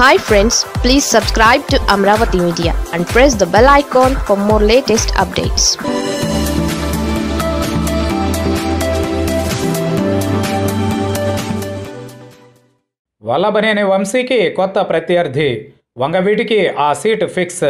hi friends please subscribe to Amaravati media and press the bell icon for more latest updates Vallabhaneni వంశీకి కొత్త ప్రత్యర్థి వంగవీటికి ఆ seat fix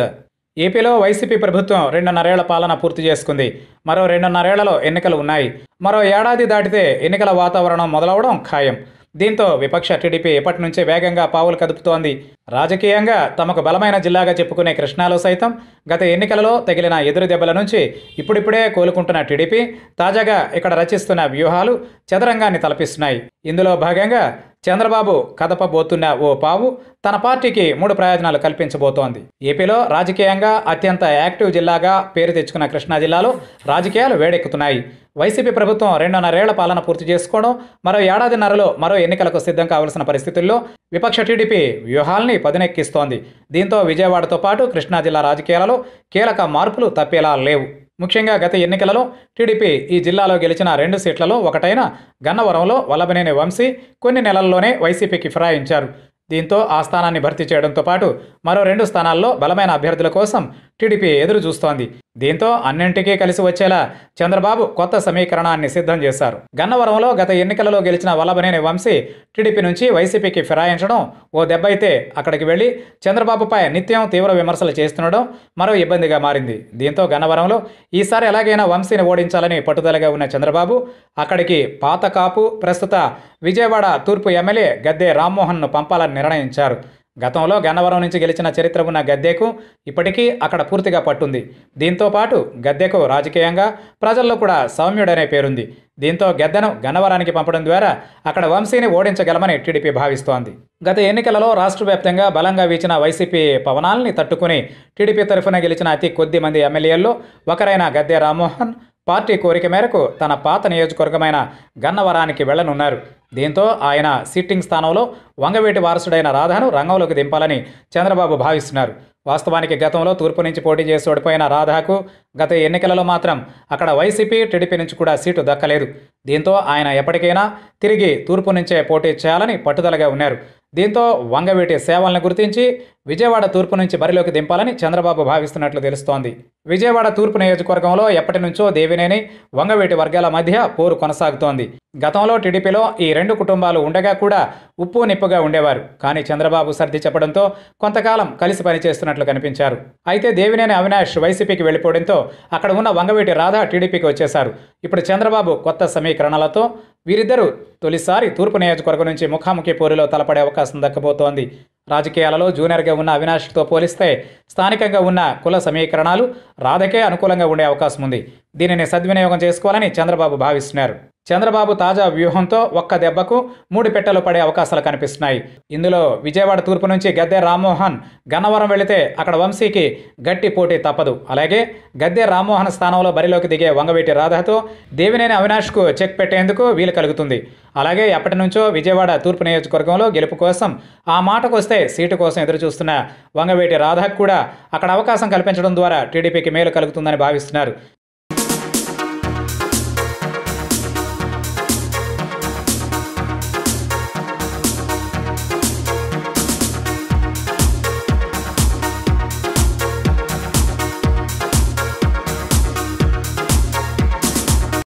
ఏపీలో YCP ప్రభుత్వం రెండున్నరేళ్ల పాలన పూర్తి చేసుకుంది మరో రెండున్నరేళ్లలో ఎన్నికలు ఉన్నాయి మరో ఏడాది దాటితే ఎన్నికల వాతావరణం మొదలవడం ఖాయం దీంతో విపక్ష టీడీపీ ఎప్పటి నుంచే వేగంగా పావులు కదుపుతోంది రాజకీయంగా తమకు బలమైన జిల్లాగా చెప్పుకునే కృష్ణాలో సైతం గత ఎన్నికలలో తగిలిన ఎదురు దెబ్బల నుంచి ఇప్పుడిప్పుడే కోలుకుంటున్న టీడీపీ తాజాగా ఇక్కడ రచిస్తున్న వ్యూహాలు చదరంగాన్ని తలపిస్తున్నాయి ఇందులో భాగంగా చంద్రబాబు కదపబోతున్న ఓ పావు తన పార్టీకి మూడు ప్రయోజనాలు కల్పించబోతోంది ఏపీలో రాజకీయంగా అత్యంత యాక్టివ్ జిల్లాగా పేరు తెచ్చుకున్న కృష్ణా జిల్లాలో రాజకీయాలు వేడెక్కుతున్నాయి వైసీపీ ప్రభుత్వం రెండున్నరేళ్ల పాలన పూర్తి చేసుకోవడం మరో ఏడాదిన్నరలో మరో ఎన్నికలకు సిద్ధం కావాల్సిన పరిస్థితుల్లో విపక్ష టీడీపీ వ్యూహాల్ని పదునెక్కిస్తోంది దీంతో విజయవాడతో పాటు కృష్ణా జిల్లా రాజకీయాలలో కీలక మార్పులు తప్పేలా లేవు ముఖ్యంగా గత ఎన్నికలలో టీడీపీ ఈ జిల్లాలో గెలిచిన రెండు సీట్లలో ఒకటైన గన్నవరంలో వల్లభనేని వంశీ కొన్ని నెలల్లోనే వైసీపీకి ఫిరాయించారు దీంతో ఆ స్థానాన్ని భర్తీ చేయడంతో పాటు మరో రెండు స్థానాల్లో బలమైన అభ్యర్థుల కోసం టీడీపీ ఎదురు చూస్తోంది దీంతో అన్నింటికీ కలిసి వచ్చేలా చంద్రబాబు కొత్త సమీకరణాన్ని సిద్ధం చేశారు గన్నవరంలో గత ఎన్నికలలో గెలిచిన వల్లభనేని వంశీ టీడీపీ నుంచి వైసీపీకి ఫిరాయించడం ఓ దెబ్బ అయితే అక్కడికి వెళ్ళి చంద్రబాబుపై నిత్యం తీవ్ర విమర్శలు చేస్తుండడం మరో ఇబ్బందిగా మారింది దీంతో గన్నవరంలో ఈసారి ఎలాగైనా వంశీని ఓడించాలని పట్టుదలగా ఉన్న చంద్రబాబు అక్కడికి పాత కాపు ప్రస్తుత విజయవాడ తూర్పు ఎమ్మెల్యే గద్దె రామ్మోహన్ను పంపాలని నిర్ణయించారు గతంలో గన్నవరం నుంచి గెలిచిన చరిత్ర ఉన్న గద్దెకు ఇప్పటికీ అక్కడ పూర్తిగా పట్టుంది దీంతో పాటు గద్దెకు రాజకీయంగా ప్రజల్లో కూడా సౌమ్యుడనే పేరుంది దీంతో గద్దెను గన్నవరానికి పంపడం ద్వారా అక్కడ వంశీని ఓడించగలమని టీడీపీ భావిస్తోంది గత ఎన్నికలలో రాష్ట్ర వ్యాప్తంగా బలంగా వీచిన వైసీపీ పవనాల్ని తట్టుకుని టీడీపీ తరఫున గెలిచిన అతి కొద్ది మంది ఎమ్మెల్యేల్లో ఒకరైన గద్దె రామ్మోహన్ పార్టీ కోరిక మేరకు తన పాత నియోజకవర్గమైన గన్నవరానికి వెళ్లనున్నారు దీంతో ఆయన సిట్టింగ్ స్థానంలో వంగవేటి వారసుడైన రాధాను రంగంలోకి దింపాలని చంద్రబాబు భావిస్తున్నారు వాస్తవానికి గతంలో తూర్పు నుంచి పోటీ చేసి ఓడిపోయిన రాధాకు గత ఎన్నికలలో మాత్రం అక్కడ వైసీపీ టీడీపీ నుంచి కూడా సీటు దక్కలేదు దీంతో ఆయన ఎప్పటికైనా తిరిగి తూర్పు నుంచే పోటీ చేయాలని పట్టుదలగా ఉన్నారు దీంతో వంగవీటి సేవలను గుర్తించి విజయవాడ తూర్పు నుంచి బరిలోకి దింపాలని చంద్రబాబు భావిస్తున్నట్లు తెలుస్తోంది విజయవాడ తూర్పు నియోజకవర్గంలో ఎప్పటి నుంచో దేవినేని వంగవీటి వర్గాల మధ్య పోరు కొనసాగుతోంది గతంలో టీడీపీలో ఈ రెండు కుటుంబాలు ఉండగా కూడా ఉప్పు నిప్పుగా ఉండేవారు కానీ చంద్రబాబు సర్ది చెప్పడంతో కొంతకాలం కలిసి పనిచేస్తున్నట్లు కనిపించారు అయితే దేవినేని అవినాష్ వైసీపీకి వెళ్ళిపోవడంతో అక్కడ ఉన్న వంగవీటి రాధ టీడీపీకి వచ్చేశారు ఇప్పుడు చంద్రబాబు కొత్త సమీకరణలతో వీరిద్దరూ తొలిసారి తూర్పు నియోజకవర్గం నుంచి ముఖాముఖి పోరులో తలపడే అవకాశం దక్కబోతోంది రాజకీయాలలో జూనియర్గా ఉన్న అవినాష్తో పోలిస్తే స్థానికంగా ఉన్న కుల సమీకరణాలు రాధకే అనుకూలంగా ఉండే అవకాశం ఉంది దీనిని సద్వినియోగం చేసుకోవాలని చంద్రబాబు భావిస్తున్నారు చంద్రబాబు తాజా వ్యూహంతో ఒక్క దెబ్బకు మూడు పెట్టెలు పడే అవకాశాలు కనిపిస్తున్నాయి ఇందులో విజయవాడ తూర్పు నుంచి గద్దె రామ్మోహన్ గన్నవరం వెళితే అక్కడ వంశీకి గట్టి పోటీ తప్పదు అలాగే గద్దె రామ్మోహన్ స్థానంలో బరిలోకి దిగే వంగవేటి రాధతో దేవినేని అవినాష్కు చెక్ పెట్టేందుకు వీలు కలుగుతుంది అలాగే ఎప్పటి నుంచో విజయవాడ తూర్పు నియోజకవర్గంలో గెలుపు కోసం ఆ మాటకు వస్తే సీటు కోసం ఎదురుచూస్తున్న వంగవేటి రాధకు కూడా అక్కడ అవకాశం కల్పించడం ద్వారా టీడీపీకి మేలు కలుగుతుందని భావిస్తున్నారు